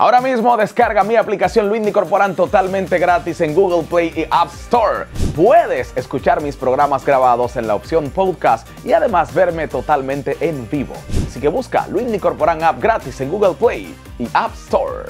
Ahora mismo descarga mi aplicación Luis Corporan totalmente gratis en Google Play y App Store. Puedes escuchar mis programas grabados en la opción podcast y además verme totalmente en vivo. Así que busca Luis Corporan App gratis en Google Play y App Store.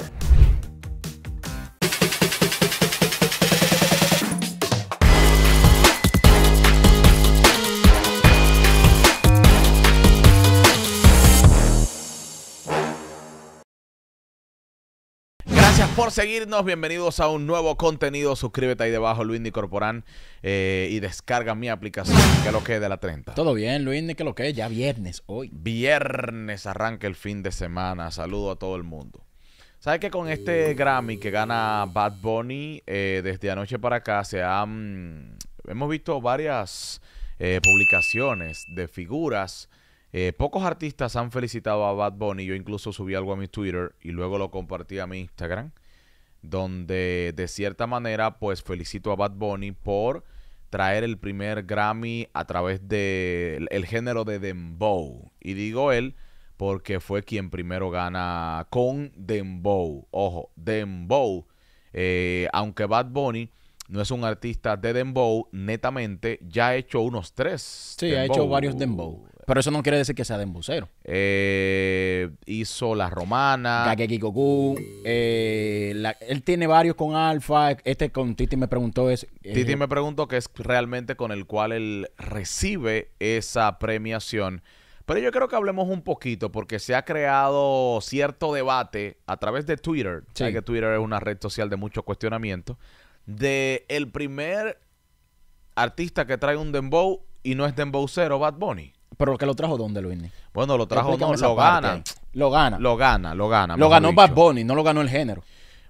por seguirnos, bienvenidos a un nuevo contenido. Suscríbete ahí debajo, Luis Corporán, eh, y descarga mi aplicación, que lo que de la 30. Todo bien, Luindy, que lo que ya viernes hoy. Viernes arranca el fin de semana. Saludo a todo el mundo. ¿Sabes que con este Grammy que gana Bad Bunny, eh, desde anoche para acá se han. Hemos visto varias eh, publicaciones de figuras eh, pocos artistas han felicitado a Bad Bunny. Yo incluso subí algo a mi Twitter y luego lo compartí a mi Instagram. Donde de cierta manera, pues felicito a Bad Bunny por traer el primer Grammy a través del el género de Dembow. Y digo él porque fue quien primero gana con Dembow. Ojo, Dembow. Eh, aunque Bad Bunny no es un artista de Dembow, netamente ya ha hecho unos tres. Sí, ha hecho varios Dembow. Pero eso no quiere decir que sea de eh, hizo La Romana. Kake Kikoku. Eh, él tiene varios con Alfa. Este con Titi me preguntó es. Eh, Titi me preguntó que es realmente con el cual él recibe esa premiación. Pero yo creo que hablemos un poquito porque se ha creado cierto debate a través de Twitter, ya que Twitter es una red social de mucho cuestionamiento, de el primer artista que trae un dembow y no es dembow Bad Bunny. Pero que lo trajo dónde, Luis? Bueno, lo trajo, no, lo gana. lo gana. Lo gana. Lo gana, lo ganó Bad Bunny, no lo ganó el género.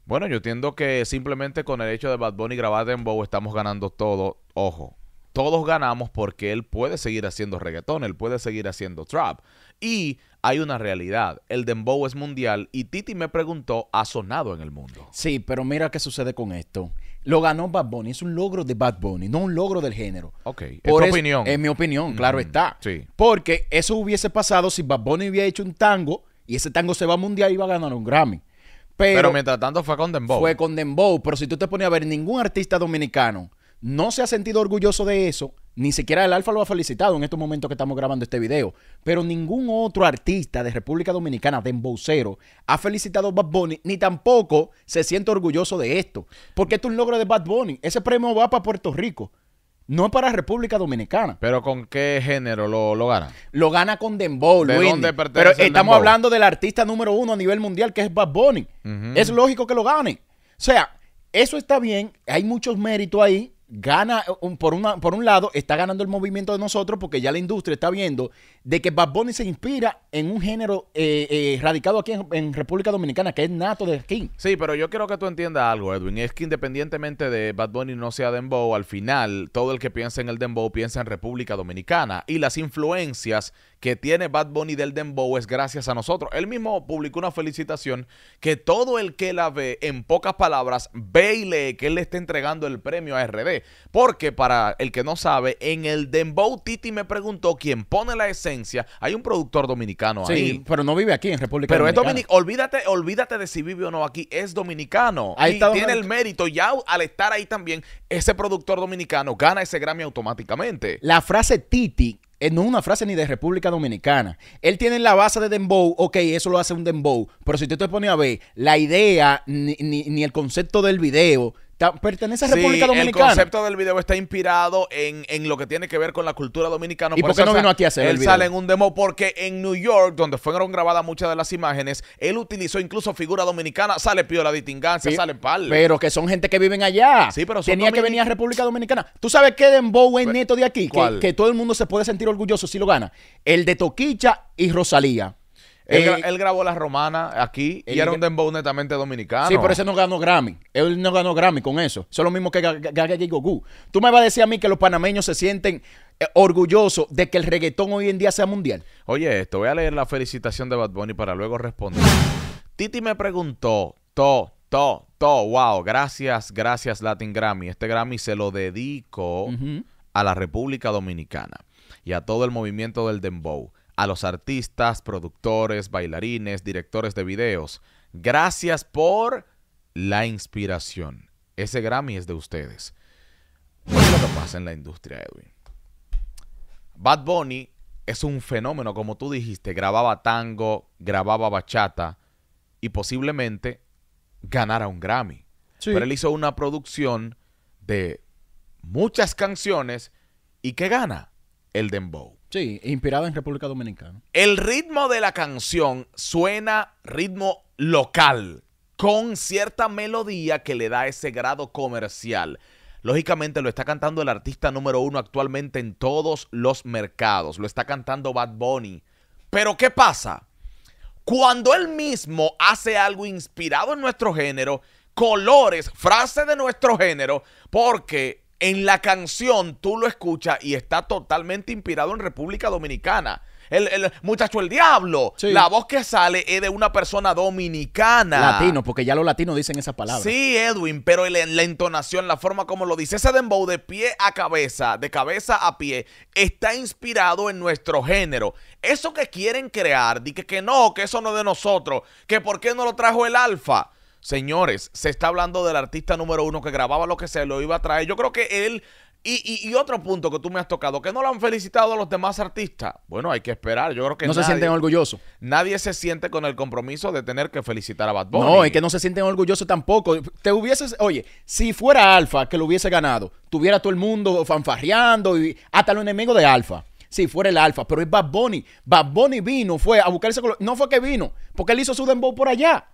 Bueno, yo entiendo que simplemente con el hecho de Bad Bunny grabar Dembow estamos ganando todo. Ojo, todos ganamos porque él puede seguir haciendo reggaetón, él puede seguir haciendo trap. Y hay una realidad, el dembow es mundial y Titi me preguntó, ha sonado en el mundo. Sí, pero mira qué sucede con esto. Lo ganó Bad Bunny. Es un logro de Bad Bunny, no un logro del género. Ok. Por es tu opinión. Es mi opinión, claro mm, está. Porque eso hubiese pasado si Bad Bunny hubiera hecho un tango y ese tango se va a mundial y va a ganar un Grammy. Pero, mientras tanto fue con Dembow. Fue con Dembow. Pero si tú te pones a ver, ningún artista dominicano no se ha sentido orgulloso de eso ni siquiera el Alfa lo ha felicitado en estos momentos que estamos grabando este video. Pero ningún otro artista de República Dominicana, de embocero, ha felicitado a Bad Bunny, ni tampoco se siente orgulloso de esto. Porque esto es un logro de Bad Bunny. Ese premio va para Puerto Rico. No es para República Dominicana. ¿Pero con qué género lo, lo gana? Lo gana con Dembow, ¿De dónde pertenece Pero estamos hablando del artista número uno a nivel mundial, que es Bad Bunny. Es lógico que lo gane. O sea, eso está bien, hay muchos méritos ahí, gana, eh, por, una, por un lado, está ganando el movimiento de nosotros porque ya la industria está viendo de que Bad Bunny se inspira en un género eh, eh, radicado aquí en, República Dominicana, que es nato de King. Sí, pero yo quiero que tú entiendas algo, Edwin. Es que independientemente de Bad Bunny no sea Dembow, al final todo el que piensa en el Dembow piensa en República Dominicana. Y las influencias que tiene Bad Bunny del Dembow es gracias a nosotros. Él mismo publicó una felicitación que todo el que la ve, en pocas palabras, ve y lee que él le está entregando el premio a RD. Porque para el que no sabe, en el Dembow Titi me preguntó quién pone la escena hay un productor dominicano sí, ahí. pero no vive aquí en República Dominicana. Pero es olvídate, olvídate de si vive o no aquí, es dominicano. Ahí y tiene el mérito, ya al estar ahí también, ese productor dominicano gana ese Grammy automáticamente. La frase Titi eh, no es una frase ni de República Dominicana. Él tiene la base de Dembow, ok, eso lo hace un Dembow. Pero si tú te pones a ver, la idea ni el concepto del video pertenece a República sí, Dominicana. El concepto del video está inspirado en, lo que tiene que ver con la cultura dominicana. ¿Y por, qué no vino aquí a hacer Él sale en un demo porque en New York, donde fueron grabadas muchas de las imágenes, él utilizó incluso figura dominicana. Sale Pío la Distingancia, sale pal. Pero que son gente que viven allá. Sí, pero son Tenía que venir a República Dominicana. ¿Tú sabes qué Dembow es neto de aquí? Que, que todo el mundo se puede sentir orgulloso si lo gana. El de Toquicha y Rosalía. Eh, él, grabó Las romana aquí y era un dembow netamente dominicano. Sí, pero ese no ganó Grammy. Él no ganó Grammy con eso. Eso es lo mismo que Gaga Goku. Tú me vas a decir a mí que los panameños se sienten eh, orgullosos de que el reggaetón hoy en día sea mundial. Oye, esto, voy a leer la felicitación de Bad Bunny para luego responder. Titi me preguntó, to, to, to, wow, gracias, gracias Latin Grammy. Este Grammy se lo dedico a la República Dominicana y a todo el movimiento del dembow a los artistas, productores, bailarines, directores de videos. Gracias por la inspiración. Ese Grammy es de ustedes. ¿Qué pues es lo pasa en la industria, Edwin? Bad Bunny es un fenómeno, como tú dijiste, grababa tango, grababa bachata y posiblemente ganara un Grammy. Pero él hizo una producción de muchas canciones y que gana el Dembow. Sí, inspirado en República Dominicana. El ritmo de la canción suena ritmo local, con cierta melodía que le da ese grado comercial. Lógicamente lo está cantando el artista número uno actualmente en todos los mercados, lo está cantando Bad Bunny. Pero ¿qué pasa? Cuando él mismo hace algo inspirado en nuestro género, colores, frases de nuestro género, porque en la canción tú lo escuchas y está totalmente inspirado en República Dominicana. El, muchacho el diablo. La voz que sale es de una persona dominicana. Latino, porque ya los latinos dicen esa palabra. Sí, Edwin, pero la entonación, la forma como lo dice, ese dembow de pie a cabeza, de cabeza a pie, está inspirado en nuestro género. Eso que quieren crear, di que, que no, que eso no es de nosotros, que por qué no lo trajo el alfa. Señores, se está hablando del artista número uno que grababa lo que se lo iba a traer. Yo creo que él. Y, otro punto que tú me has tocado, que no lo han felicitado los demás artistas. Bueno, hay que esperar. Yo creo que. No se sienten orgullosos. Nadie se siente con el compromiso de tener que felicitar a Bad Bunny. No, es que no se sienten orgullosos tampoco. Te hubieses. Oye, si fuera Alfa que lo hubiese ganado, tuviera todo el mundo fanfarreando y hasta los enemigos de Alfa si fuera el alfa, pero es Bad Bunny. Bad Bunny vino, fue a buscarse color. No fue que vino, porque él hizo su dembow por allá.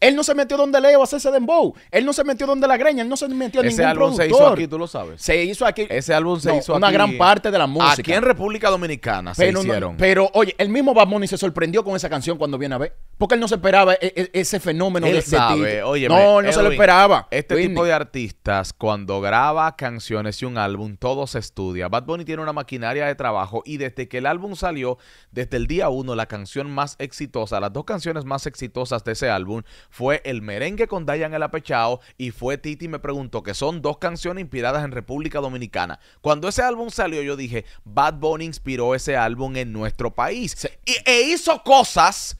Él no se metió donde Leo a ese dembow. Él no se metió donde la greña. Él no se metió en ningún álbum se hizo aquí, tú lo sabes. Se hizo aquí. Ese álbum se hizo hizo una gran parte de la música. Aquí en República Dominicana se hicieron. pero oye, el mismo Bad Bunny se sorprendió con esa canción cuando viene a ver. Porque él no se esperaba e, e, ese fenómeno de, sabe, No, no se lo esperaba. Este tipo de artistas, cuando graba canciones y un álbum, todo se estudia. Bad Bunny tiene una maquinaria de trabajo y desde que el álbum salió, desde el día uno, la canción más exitosa, las dos canciones más exitosas de ese álbum fue El Merengue con Dayan El Apechao y fue Titi me preguntó, que son dos canciones inspiradas en República Dominicana. Cuando ese álbum salió, yo dije, Bad Bunny inspiró ese álbum en nuestro país. e hizo cosas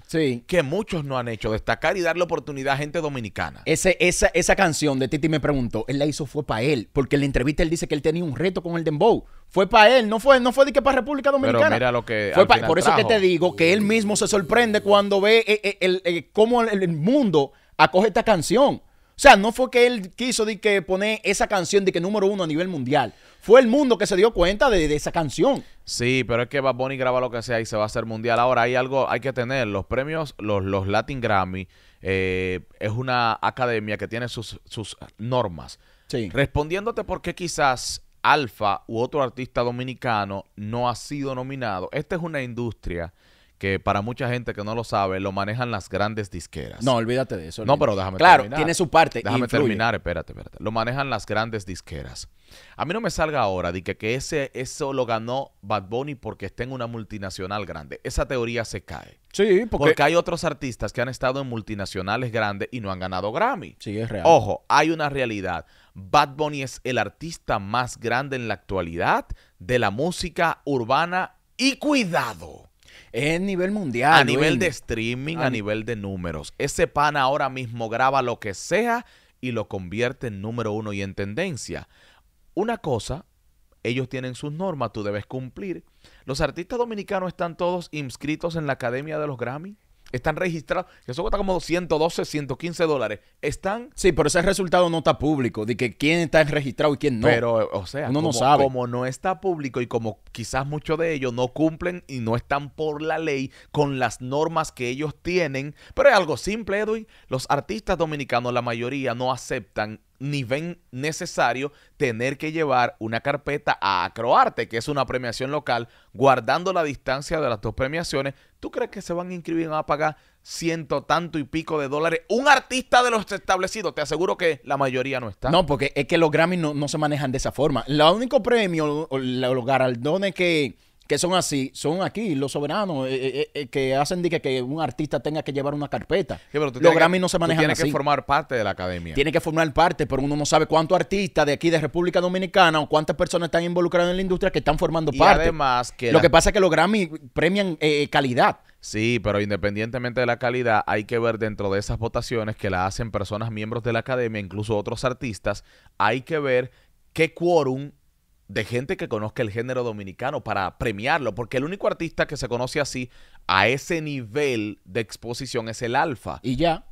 que muchos no han hecho, destacar y darle oportunidad a gente dominicana. Ese, esa, esa canción de Titi me preguntó, él la hizo fue para él, porque en la entrevista él dice que él tenía un reto con el Dembow. Fue para él, no fue, no fue de que para República Dominicana. mira lo que fue por eso que te digo que él mismo se sorprende cuando ve eh, eh, eh, cómo el, mundo acoge esta canción. O sea, no fue que él quiso de que poner esa canción de que número uno a nivel mundial. Fue el mundo que se dio cuenta de, esa canción. Sí, pero es que Bad Bunny graba lo que sea y se va a hacer mundial. Ahora hay algo, hay que tener los premios, los, los Latin Grammy. es una academia que tiene sus, sus normas. Sí. Respondiéndote por qué quizás Alfa u otro artista dominicano no ha sido nominado. Esta es una industria que para mucha gente que no lo sabe, lo manejan las grandes disqueras. No, olvídate de eso. No, pero déjame terminar. Claro, tiene su parte. Déjame terminar, espérate, espérate. Lo manejan las grandes disqueras. A mí no me salga ahora de que, que, ese, eso lo ganó Bad Bunny porque está en una multinacional grande. Esa teoría se cae. Sí, porque... porque hay otros artistas que han estado en multinacionales grandes y no han ganado Grammy. Sí, es real. Ojo, hay una realidad. Bad Bunny es el artista más grande en la actualidad de la música urbana y cuidado es nivel mundial. A nivel de streaming, a, nivel de números. Ese pan ahora mismo graba lo que sea y lo convierte en número uno y en tendencia. Una cosa, ellos tienen sus normas, tú debes cumplir. Los artistas dominicanos están todos inscritos en la Academia de los Grammy están registrados, eso cuesta como 112, 115 dólares. Están. Sí, pero ese resultado no está público, de que quién está registrado y quién no. Pero, o sea, no Como no está público y como quizás muchos de ellos no cumplen y no están por la ley con las normas que ellos tienen. Pero es algo simple, Edwin. Los artistas dominicanos, la mayoría, no aceptan ni ven necesario tener que llevar una carpeta a Acroarte, que es una premiación local, guardando la distancia de las dos premiaciones. ¿Tú crees que se van a inscribir a pagar ciento tanto y pico de dólares? Un artista de los establecidos, te aseguro que la mayoría no está. No, porque es que los Grammys no, se manejan de esa forma. El único premio, los Garaldones que que son así, son aquí los soberanos eh, eh, eh, que hacen de que, un artista tenga que llevar una carpeta. los Grammy no se manejan así. Tiene que formar parte de la academia. Tiene que formar parte, pero uno no sabe cuántos artistas de aquí de República Dominicana o cuántas personas están involucradas en la industria que están formando parte. Además que lo que pasa es que los Grammy premian calidad. Sí, pero independientemente de la calidad, hay que ver dentro de esas votaciones que la hacen personas miembros de la academia, incluso otros artistas, hay que ver qué quórum de gente que conozca el género dominicano para premiarlo, porque el único artista que se conoce así a ese nivel de exposición es el Alfa. Y ya.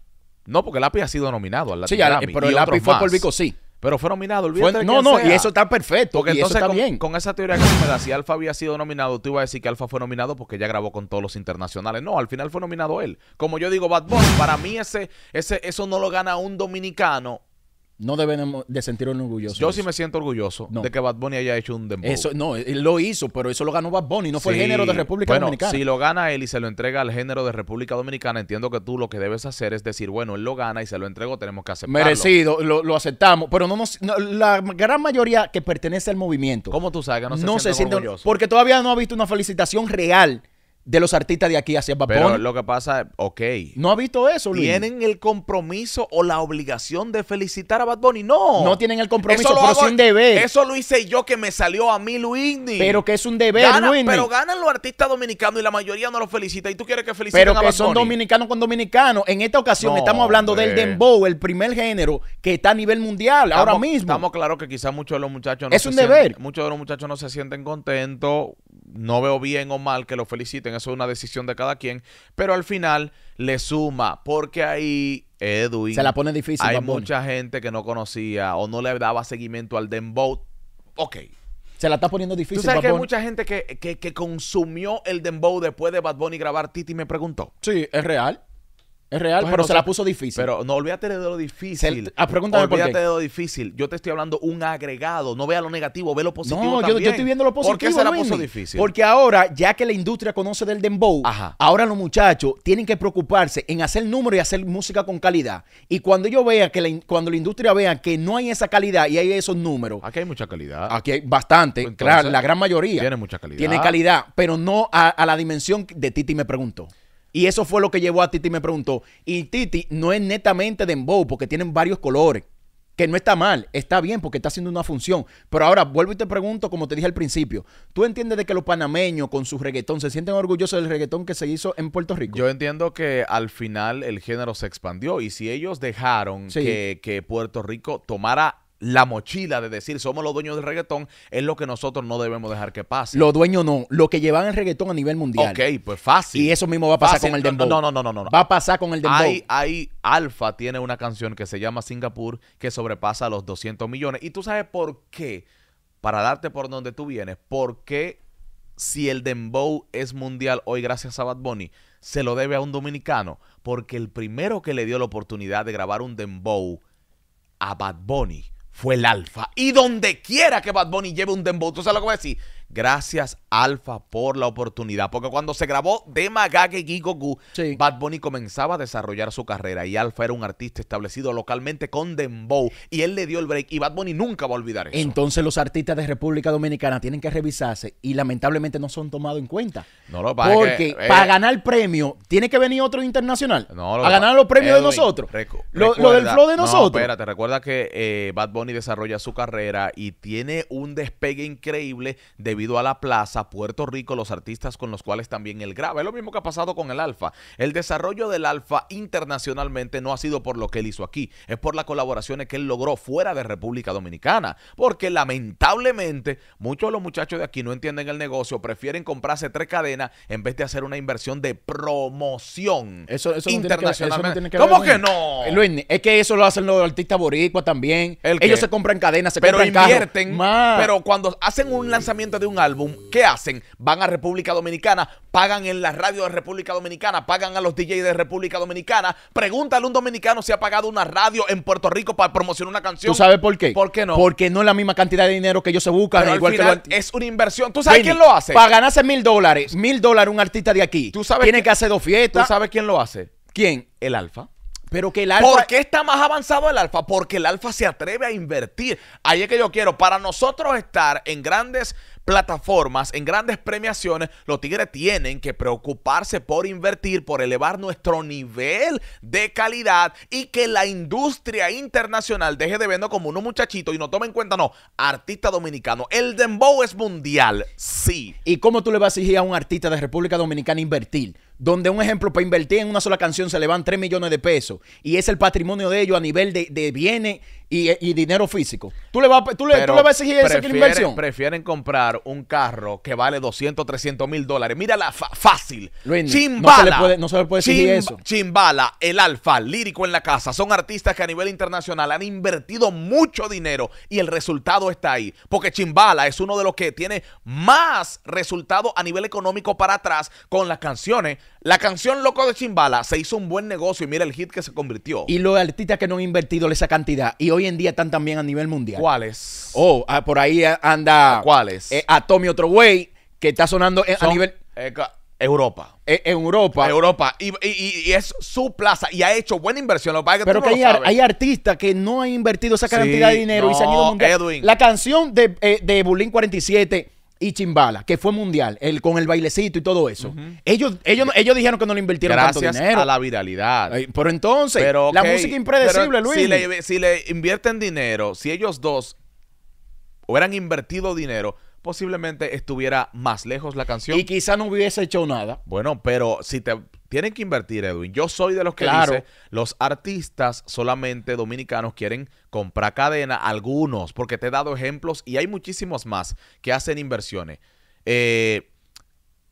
No, porque el API ha sido nominado al Latin Sí, pero el API fue por por Vico, sí. Pero fue nominado, el no, no, y eso está perfecto. Porque entonces está con, bien. con esa teoría que me das, si Alfa había sido nominado, tú ibas a decir que Alfa fue nominado porque ya grabó con todos los internacionales. No, al final fue nominado él. Como yo digo, Bad Bunny, para mí ese, ese, eso no lo gana un dominicano no debemos de sentirnos orgullosos. Yo sí me siento orgulloso de que Bad Bunny haya hecho un dembow. Eso, no, él lo hizo, pero eso lo ganó Bad Bunny, no fue el género de República bueno, Dominicana. Si lo gana él y se lo entrega al género de República Dominicana, entiendo que tú lo que debes hacer es decir, bueno, él lo gana y se lo entrego, tenemos que aceptarlo. Merecido, lo, aceptamos, pero no nos, la gran mayoría que pertenece al movimiento. ¿Cómo tú sabes que no se, no orgullosos? orgulloso? Porque todavía no ha visto una felicitación real de los artistas de aquí hacia Bunny. Pero lo que pasa, ok. ¿No ha visto eso, Luis? ¿Tienen el compromiso o la obligación de felicitar a Bad Bunny? No. No tienen el compromiso, eso es un deber. Eso lo hice yo que me salió a mí, Luis. Pero que es un deber, Gana, Pero ganan los artistas dominicanos y la mayoría no los felicita. ¿Y tú quieres que feliciten Bad a Pero que son dominicanos con dominicanos. En esta ocasión estamos hablando del dembow, el primer género que está a nivel mundial ahora mismo. Estamos claros que quizás muchos de los muchachos no Es un deber. muchos de los muchachos no se sienten contentos. No veo bien o mal que lo feliciten eso es una decisión de cada quien, pero al final le suma, porque ahí Edwin. Se la pone difícil. Hay mucha gente que no conocía o no le daba seguimiento al dembow. Ok. Se la está poniendo difícil. ¿Tú sabes que hay mucha gente que, que, consumió el dembow después de Bad Bunny grabar Titi me preguntó? Sí, es real. Es real, pues pero se la puso difícil. Pero no olvídate de lo difícil. Se, ah, olvídate por de lo difícil. Yo te estoy hablando un agregado. No vea lo negativo, ve lo positivo. No, Yo, estoy viendo lo positivo. ¿Por qué se la puso difícil? Porque ahora, ya que la industria conoce del dembow, ahora los muchachos tienen que preocuparse en hacer números y hacer música con calidad. Y cuando yo vea que la, cuando la industria vea que no hay esa calidad y hay esos números. Aquí hay mucha calidad. Aquí hay bastante, claro, la gran mayoría. Tiene mucha calidad. Tiene calidad, pero no a, la dimensión de Titi me pregunto. Y eso fue lo que llevó a Titi me preguntó. Y Titi no es netamente de dembow porque tienen varios colores. Que no está mal, está bien porque está haciendo una función. Pero ahora vuelvo y te pregunto, como te dije al principio, ¿tú entiendes de que los panameños con su reggaetón se sienten orgullosos del reggaetón que se hizo en Puerto Rico? Yo entiendo que al final el género se expandió y si ellos dejaron que Puerto Rico tomara la mochila de decir somos los dueños del reggaetón es lo que nosotros no debemos dejar que pase. Los dueños no, lo que llevan el reggaetón a nivel mundial. Ok, pues fácil. Y eso mismo va a pasar con el dembow. No, no, no, no, Va a pasar con el dembow. Hay, Alfa tiene una canción que se llama Singapur que sobrepasa los 200 millones. Y tú sabes por qué, para darte por donde tú vienes, Porque si el dembow es mundial hoy gracias a Bad Bunny, se lo debe a un dominicano. Porque el primero que le dio la oportunidad de grabar un dembow a Bad Bunny fue el alfa. Y donde quiera que Bad Bunny lleve un dembow, tú sabes lo que voy a decir, Gracias, Alfa, por la oportunidad. Porque cuando se grabó demaga Gigoku, Bad Bunny comenzaba a desarrollar su carrera. Y Alfa era un artista establecido localmente con Dembow. Y él le dio el break. Y Bad Bunny nunca va a olvidar eso. Entonces, los artistas de República Dominicana tienen que revisarse. Y lamentablemente no son tomados en cuenta. No lo Porque eh, para ganar premio, tiene que venir otro internacional. para a ganar los premios de nosotros. lo, del flow de nosotros. espérate, recuerda que eh, Bad Bunny desarrolla su carrera y tiene un despegue increíble debido a la plaza, Puerto Rico, los artistas con los cuales también él graba. Es lo mismo que ha pasado con el Alfa. El desarrollo del Alfa internacionalmente no ha sido por lo que él hizo aquí, es por las colaboraciones que él logró fuera de República Dominicana. Porque lamentablemente muchos de los muchachos de aquí no entienden el negocio, prefieren comprarse tres cadenas en vez de hacer una inversión de promoción eso, eso internacionalmente. que, no ¿Cómo que no? es que eso lo hacen los artistas boricuas también. Ellos se compran cadenas, se pero compran Pero invierten, pero cuando hacen un lanzamiento de un álbum, ¿qué hacen? Van a República Dominicana, pagan en la radio de República Dominicana, pagan a los DJs de República Dominicana. Pregúntale a un dominicano si ha pagado una radio en Puerto Rico para promocionar una canción. ¿Tú sabes por qué? ¿Por qué no? Porque no es la misma cantidad de dinero que ellos se buscan. es una inversión. ¿Tú sabes quién lo hace? Para ganarse mil dólares, mil dólares un artista de aquí. ¿Tú sabes Tiene que, hacer dos fiestas. ¿Tú sabes quién lo hace? ¿Quién? El Alfa. Pero que el alfa. ¿Por qué está más avanzado el alfa? Porque el alfa se atreve a invertir. Ahí es que yo quiero. Para nosotros estar en grandes plataformas, en grandes premiaciones, los Tigres tienen que preocuparse por invertir, por elevar nuestro nivel de calidad y que la industria internacional deje de vernos como unos muchachitos y no tome en cuenta, no, artista dominicano. El dembow es mundial, sí. ¿Y cómo tú le vas a exigir a un artista de República Dominicana invertir? donde un ejemplo para invertir en una sola canción se le van 3 millones de pesos y es el patrimonio de ellos a nivel de, bienes y, dinero físico. ¿Tú le, vas, a exigir esa inversión? Prefieren comprar un carro que vale 200, 300 mil dólares. la fácil. chimbala. No se le puede, eso. Chimbala, el alfa, lírico en la casa. Son artistas que a nivel internacional han invertido mucho dinero y el resultado está ahí. Porque Chimbala es uno de los que tiene más resultado a nivel económico para atrás con las canciones la canción Loco de Chimbala se hizo un buen negocio y mira el hit que se convirtió. Y los artistas que no han invertido esa cantidad y hoy en día están también a nivel mundial. ¿Cuáles? Oh, ah, por ahí anda. ¿Cuáles? Eh, a Tommy Otro Güey, que está sonando a nivel. Eh, Europa. Eh, en Europa. Europa. Y, es su plaza. Y ha hecho buena inversión. Pero que hay, artistas que no han invertido esa cantidad de dinero y se han ido mundial. La canción de, de Bulín 47 y Chimbala, que fue mundial, el, con el bailecito y todo eso. ellos, ellos, ellos dijeron que no le invirtieron tanto dinero. a la viralidad. pero entonces, la música impredecible, Luis. Si le, si le invierten dinero, si ellos dos hubieran invertido dinero, posiblemente estuviera más lejos la canción. Y quizá no hubiese hecho nada. Bueno, pero si te tienen que invertir, Edwin. Yo soy de los que claro. dice, los artistas solamente dominicanos quieren comprar cadena, algunos, porque te he dado ejemplos y hay muchísimos más que hacen inversiones. Eh,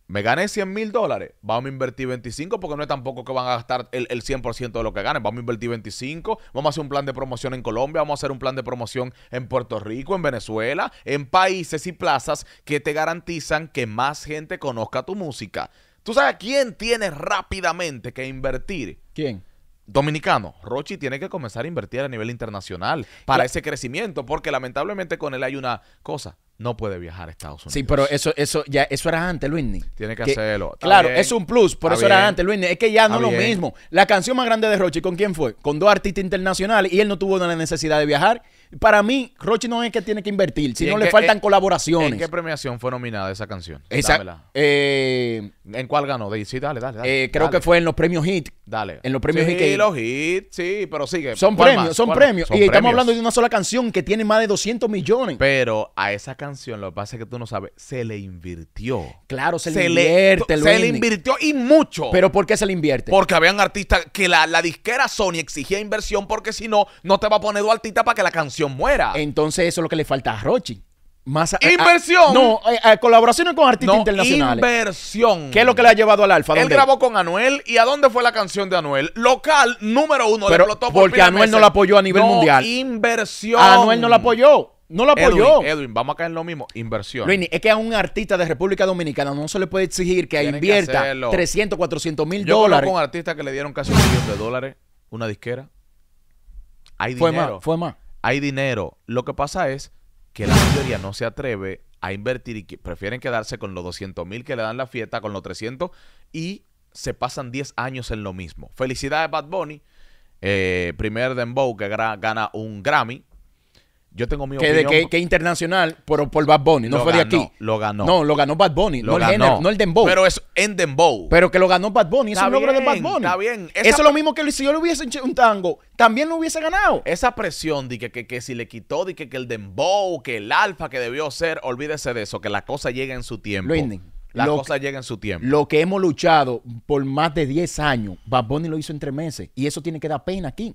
me gané 100 mil dólares, vamos a invertir 25 porque no es tampoco que van a gastar el, el 100% de lo que ganen, vamos a invertir 25, vamos a hacer un plan de promoción en Colombia, vamos a hacer un plan de promoción en Puerto Rico, en Venezuela, en países y plazas que te garantizan que más gente conozca tu música. ¿Tú sabes quién tiene rápidamente que invertir? ¿Quién? Dominicano, Rochi tiene que comenzar a invertir a nivel internacional para ese crecimiento, porque lamentablemente con él hay una cosa, no puede viajar a Estados Unidos. Sí, pero eso, eso, ya, eso era antes, Luisny. Tiene que, hacerlo. claro, es un plus, por eso era antes, Luisny. Es que ya no es lo mismo. La canción más grande de Rochi, ¿con quién fue? Con dos artistas internacionales y él no tuvo la necesidad de viajar. Para mí, Rochi no es que tiene que invertir, sino le faltan colaboraciones. ¿En qué premiación fue nominada esa canción? Esa, eh, ¿En cuál ganó? Sí, dale, dale. Eh, creo que fue en los premios Hit. Dale. En los premios Hit. Sí, los Hit, sí, pero sigue. Son premios, son premios. y estamos hablando de una sola canción que tiene más de 200 millones. Pero a esa canción canción, lo que pasa es que tú no sabes, se le invirtió. Claro, se, le invierte. se le invirtió y mucho. ¿Pero por qué se le invierte? Porque habían artistas que la, la disquera Sony exigía inversión porque si no, no te va a poner dos para que la canción muera. Entonces eso es lo que le falta a Rochi. Más inversión. no, colaboración eh, eh, colaboraciones con artistas no, internacionales. Inversión. ¿Qué es lo que le ha llevado al Alfa? Él grabó con Anuel. ¿Y a dónde fue la canción de Anuel? Local número uno. Pero, por porque Anuel no la apoyó a nivel no, mundial. Inversión. Anuel no la apoyó. No lo apoyó. Edwin, vamos a caer en lo mismo. Inversión. es que a un artista de República Dominicana no se le puede exigir que invierta 300, 400 mil dólares. Yo con un artista que le dieron casi un millón de dólares, una disquera. Hay fue dinero. fue más. Hay dinero. Lo que pasa es que la mayoría no se atreve a invertir y prefieren quedarse con los 200 mil que le dan la fiesta, con los 300 y se pasan 10 años en lo mismo. Felicidades Bad Bunny, eh, primer Dembow que gana un Grammy, yo tengo mi que, que, internacional, pero por Bad Bunny, no fue de aquí. Lo ganó. No, lo ganó Bad Bunny, no, El no Dembow. Pero es en Dembow. Pero que lo ganó Bad Bunny, Eso es un logro de Bad Bunny. Está bien. Eso es lo mismo que si yo le hubiese hecho un tango, también lo hubiese ganado. Esa presión de que, si le quitó, de que, el Dembow, que el Alfa que debió ser, olvídese de eso, que la cosa llega en su tiempo. la lo que, llega en su tiempo. Lo que hemos luchado por más de 10 años, Bad Bunny lo hizo en tres meses. Y eso tiene que dar pena aquí.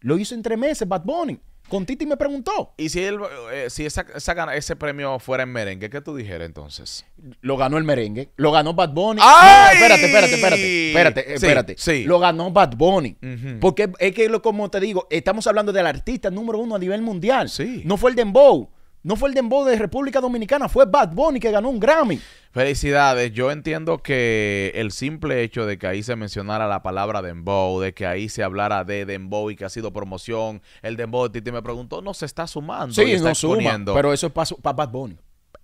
Lo hizo en tres meses, Bad Bunny. Con Titi me preguntó. ¿Y si, él, eh, si esa, ese premio fuera en merengue, qué tú dijeras entonces? Lo ganó el merengue. Lo ganó Bad Bunny. ah espérate, espérate, espérate. Espérate, espérate. Sí, Lo ganó Bad Bunny. Porque es que, como te digo, estamos hablando del artista número uno a nivel mundial. Sí. No fue el Dembow. No fue el Dembow de República Dominicana, fue Bad Bunny que ganó un Grammy. Felicidades. Yo entiendo que el simple hecho de que ahí se mencionara la palabra Dembow, de que ahí se hablara de Dembow y que ha sido promoción, el Dembow de Titi me preguntó, no se está sumando. Sí, se está sumando. pero eso es para Bad Bunny.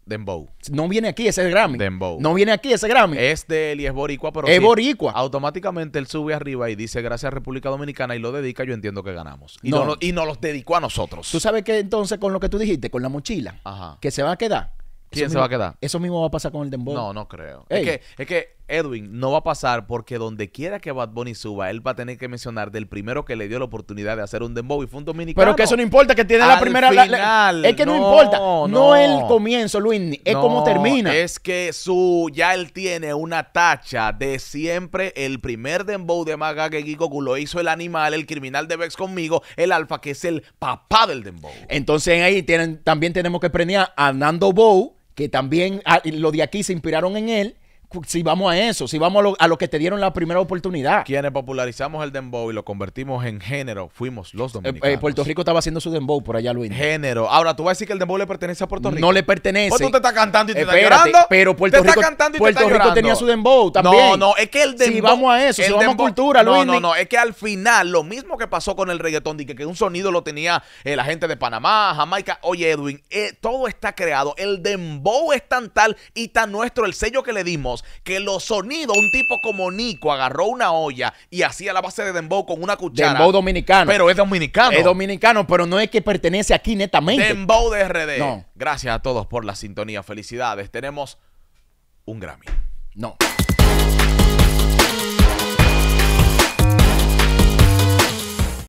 Dembow. No viene aquí ese Grammy. Dembow. No viene aquí ese Grammy. Es de él y es boricua, pero es boricua. Automáticamente él sube arriba y dice gracias a República Dominicana y lo dedica, yo entiendo que ganamos. Y no, nos los dedicó a nosotros. ¿Tú sabes qué entonces con lo que tú dijiste, con la mochila? Ajá. Que se va a quedar. ¿Quién se va a quedar? Eso mismo va a pasar con el Dembow. No, no creo. Es que, es que Edwin, no va a pasar porque donde quiera que Bad Bunny suba, él va a tener que mencionar del primero que le dio la oportunidad de hacer un dembow y fue un dominicano. Pero que eso no importa, que tiene la primera. Final, es que no, importa. No. el comienzo, Luis, es cómo como termina. Es que su ya él tiene una tacha de siempre el primer dembow de Maga que Gigoku lo hizo el animal, el criminal de Vex conmigo, el alfa, que es el papá del dembow. Entonces ahí tienen, también tenemos que premiar a Nando Bow, que también los ah, lo de aquí se inspiraron en él si vamos a eso, si vamos a lo, que te dieron la primera oportunidad. Quienes popularizamos el dembow y lo convertimos en género, fuimos los eh, eh, dominicanos. Puerto Rico estaba haciendo su dembow por allá, Luis. Género. Ahora, ¿tú vas a decir que el dembow le pertenece a Puerto Rico? No le pertenece. Pues tú te estás cantando y te estás llorando. Pero Puerto Rico, tenía su dembow también. No, no, es que el dembow... Si vamos a eso, si vamos a cultura, No, no, no, es que al final, lo mismo que pasó con el reggaetón, que, que un sonido lo tenía eh, la gente de Panamá, Jamaica. Oye, Edwin, todo está creado. El dembow es tan tal y tan nuestro, el sello que le dimos que los sonidos, un tipo como Nico agarró una olla y hacía la base de dembow con una cuchara. Dembow dominicano. Pero es dominicano. Es dominicano, pero no es que pertenece aquí netamente. Dembow de RD. Gracias a todos por la sintonía. Felicidades. Tenemos un Grammy. No.